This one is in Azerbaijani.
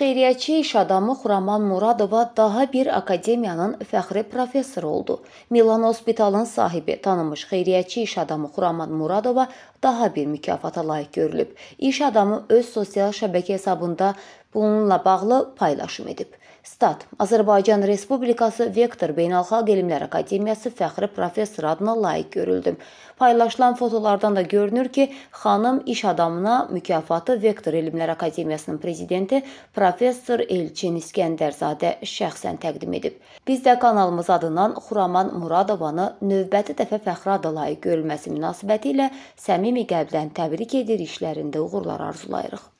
Xeyriyyəçi iş adamı Xuraman Muradova daha bir akademiyanın fəxri professoru oldu. Milan Hospitalın sahibi, tanınmış xeyriyyəçi iş adamı Xuraman Muradova daha bir mükafata layiq görülüb. İş adamı öz sosial şəbəkə hesabında bununla bağlı paylaşım edib. Stat Azərbaycan Respublikası Vektor Beynəlxalq Elmlər Akademiyası fəxri professor adına layiq görüldüm. Paylaşılan fotolardan da görünür ki, xanım iş adamına mükafatı Vektor Elmlər Akademiyasının prezidenti professor Elçin İskəndərzadə şəxsən təqdim edib. Biz də kanalımız adından Xuraman Muradovanı növbəti dəfə fəxri ada layiq görülməsi münasibətilə səmimi qəlbdən təbrik edir, işlərində uğurlar arzulayırıq.